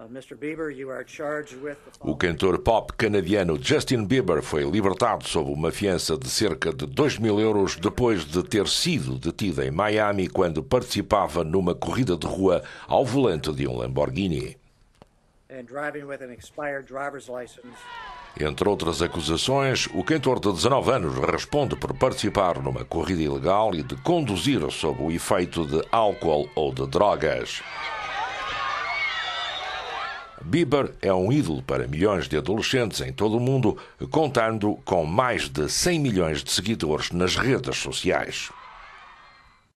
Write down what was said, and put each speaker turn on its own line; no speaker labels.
Uh,
o cantor pop canadiano Justin Bieber foi libertado sob uma fiança de cerca de 2 mil euros depois de ter sido detido em Miami quando participava numa corrida de rua ao volante de um Lamborghini. Entre outras acusações, o cantor de 19 anos responde por participar numa corrida ilegal e de conduzir sob o efeito de álcool ou de drogas. Bieber é um ídolo para milhões de adolescentes em todo o mundo, contando
com mais de 100 milhões de seguidores nas redes sociais.